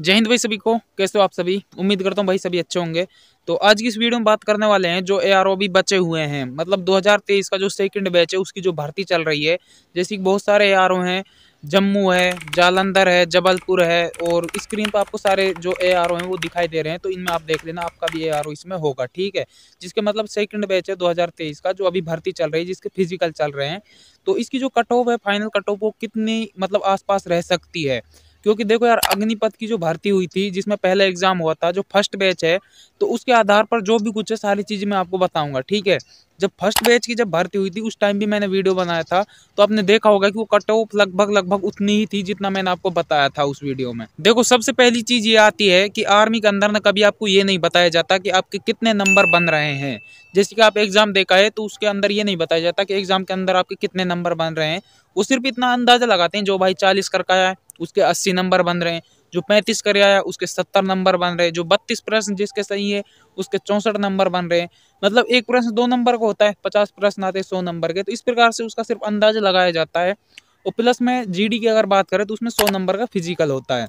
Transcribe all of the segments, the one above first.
जय हिंद भाई सभी को कैसे हो आप सभी उम्मीद करता हूँ भाई सभी अच्छे होंगे तो आज की इस वीडियो में बात करने वाले हैं जो ए भी बचे हुए हैं मतलब 2023 का जो सेकंड बैच है उसकी जो भर्ती चल रही है जैसे कि बहुत सारे ए हैं जम्मू है जालंधर है जबलपुर है और स्क्रीन पर आपको सारे जो ए हैं वो दिखाई दे रहे हैं तो इनमें आप देख लेना आपका भी ए इसमें होगा ठीक है जिसके मतलब सेकंड बैच है 2023 का जो अभी भर्ती चल रही है जिसके फिजिकल चल रहे हैं तो इसकी जो कट ऑफ है फाइनल कट ऑफ वो कितनी मतलब आसपास रह सकती है क्योंकि देखो यार अग्निपथ की जो भर्ती हुई थी जिसमें पहला एग्जाम हुआ था जो फर्स्ट बैच है तो उसके आधार पर जो भी कुछ है सारी चीज़ें मैं आपको बताऊंगा ठीक है जब फर्स्ट बैच की जब भर्ती हुई थी उस टाइम भी मैंने वीडियो बनाया था तो आपने देखा होगा कि वो कट ऑफ लगभग लगभग उतनी ही थी जितना मैंने आपको बताया था उस वीडियो में देखो सबसे पहली चीज ये आती है कि आर्मी के अंदर ना कभी आपको ये नहीं बताया जाता कि आपके कितने नंबर बन रहे हैं जैसे कि आप एग्जाम देखा है तो उसके अंदर ये नहीं बताया जाता कि एग्जाम के अंदर आपके कितने नंबर बन रहे हैं वो सिर्फ इतना अंदाजा लगाते हैं जो भाई चालीस कर का है उसके अस्सी नंबर बन रहे हैं जो पैंतीस कर आया उसके सत्तर नंबर बन रहे हैं जो बत्तीस प्रश्न जिसके सही है उसके चौंसठ नंबर बन रहे हैं मतलब एक प्रश्न दो नंबर का होता है पचास प्रश्न आते हैं सौ नंबर के तो इस प्रकार से उसका सिर्फ अंदाजा लगाया जाता है और प्लस में जीडी की अगर बात करें तो उसमें सौ नंबर का फिजिकल होता है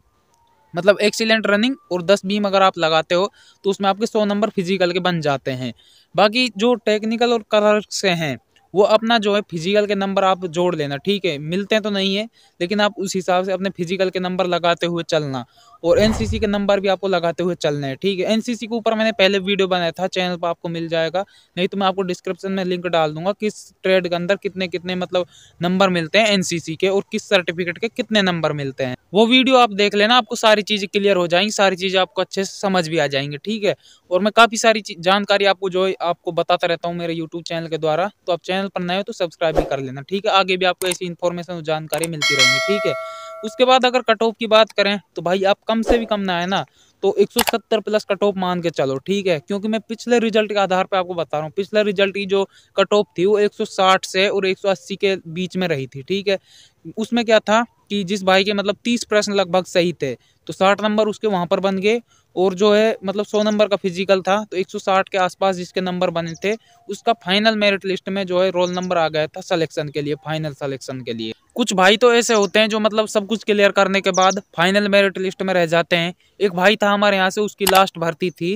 मतलब एक्सीलेंट रनिंग और दस बीम अगर आप लगाते हो तो उसमें आपके सौ नंबर फिजिकल के बन जाते हैं बाकी जो टेक्निकल और कलर से हैं वो अपना जो है फिजिकल के नंबर आप जोड़ लेना ठीक है मिलते तो नहीं है लेकिन आप उस हिसाब से अपने फिजिकल के नंबर लगाते हुए चलना और एनसीसी के नंबर भी आपको लगाते हुए चलने हैं ठीक है एनसीसी के ऊपर मैंने पहले वीडियो बनाया था चैनल पर आपको मिल जाएगा नहीं तो मैं आपको डिस्क्रिप्शन में लिंक डाल दूंगा किस ट्रेड के अंदर कितने कितने मतलब नंबर मिलते हैं एनसीसी के और किस सर्टिफिकेट के कितने नंबर मिलते हैं वो वीडियो आप देख लेना आपको सारी चीज़ें क्लियर हो जाएंगी सारी चीज़ें आपको अच्छे से समझ भी आ जाएंगी ठीक है और मैं काफ़ी सारी जानकारी आपको जो आपको बताता रहता हूँ मेरे यूट्यूब चैनल के द्वारा तो आप चैनल पर नए हो तो सब्सक्राइब भी कर लेना ठीक है आगे भी आपको ऐसी इन्फॉर्मेशन और जानकारी मिलती रहेंगी ठीक है उसके बाद अगर कट ऑफ की बात करें तो भाई आप कम से भी कम ना आए ना तो 170 प्लस कट ऑफ मान के चलो ठीक है क्योंकि मैं पिछले रिजल्ट के आधार पर आपको बता रहा हूँ पिछले रिजल्ट की जो कट ऑफ थी वो 160 से और 180 के बीच में रही थी ठीक है उसमें क्या था कि जिस भाई के मतलब 30 प्रश्न लगभग सही थे तो 60 नंबर उसके वहाँ पर बन गए और जो है मतलब 100 नंबर का फिजिकल था तो 160 के आसपास जिसके नंबर बने थे उसका फाइनल मेरिट लिस्ट में जो है रोल नंबर आ गया था सलेक्शन के लिए फाइनल सलेक्शन के लिए कुछ भाई तो ऐसे होते हैं जो मतलब सब कुछ क्लियर करने के बाद फाइनल मेरिट लिस्ट में रह जाते हैं एक भाई था हमारे यहाँ से उसकी लास्ट भर्ती थी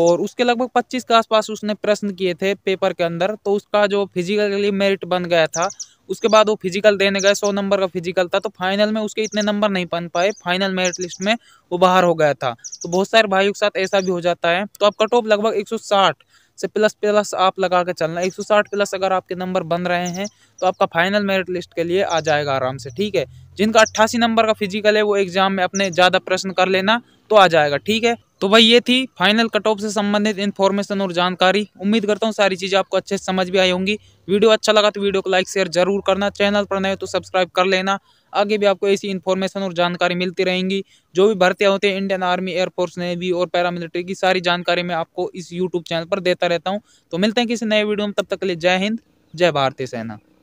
और उसके लगभग 25 के आसपास उसने प्रश्न किए थे पेपर के अंदर तो उसका जो फिजिकली मेरिट बन गया था उसके बाद वो फिजिकल देने गए सौ नंबर का फिजिकल था तो फाइनल में उसके इतने नंबर नहीं बन पाए फाइनल मेरिट लिस्ट में वो बाहर हो गया था तो बहुत सारे भाइयों के साथ ऐसा भी हो जाता है तो आपका टॉप लगभग एक से प्लस प्लस आप लगा के चलना साठ प्लस अगर आपके नंबर बन रहे हैं तो आपका फाइनल मेरिट लिस्ट के लिए आ जाएगा आराम से ठीक है जिनका अट्ठासी नंबर का फिजिकल है वो एग्जाम में अपने ज़्यादा प्रश्न कर लेना तो आ जाएगा ठीक है तो भाई ये थी फाइनल कट ऑफ से संबंधित इन्फॉर्मेशन और जानकारी उम्मीद करता हूँ सारी चीज़ें आपको अच्छे से समझ भी आई होंगी वीडियो अच्छा लगा तो वीडियो को लाइक शेयर जरूर करना चैनल पर नए तो सब्सक्राइब कर लेना आगे भी आपको ऐसी इन्फॉर्मेशन और जानकारी मिलती रहेंगी जो भी भर्तियाँ होती हैं इंडियन आर्मी एयरफोर्स नेवी और पैरामिलिट्री की सारी जानकारी मैं आपको इस यूट्यूब चैनल पर देता रहता हूँ तो मिलते हैं किसी नए वीडियो में तब तक के लिए जय हिंद जय भारतीय सेना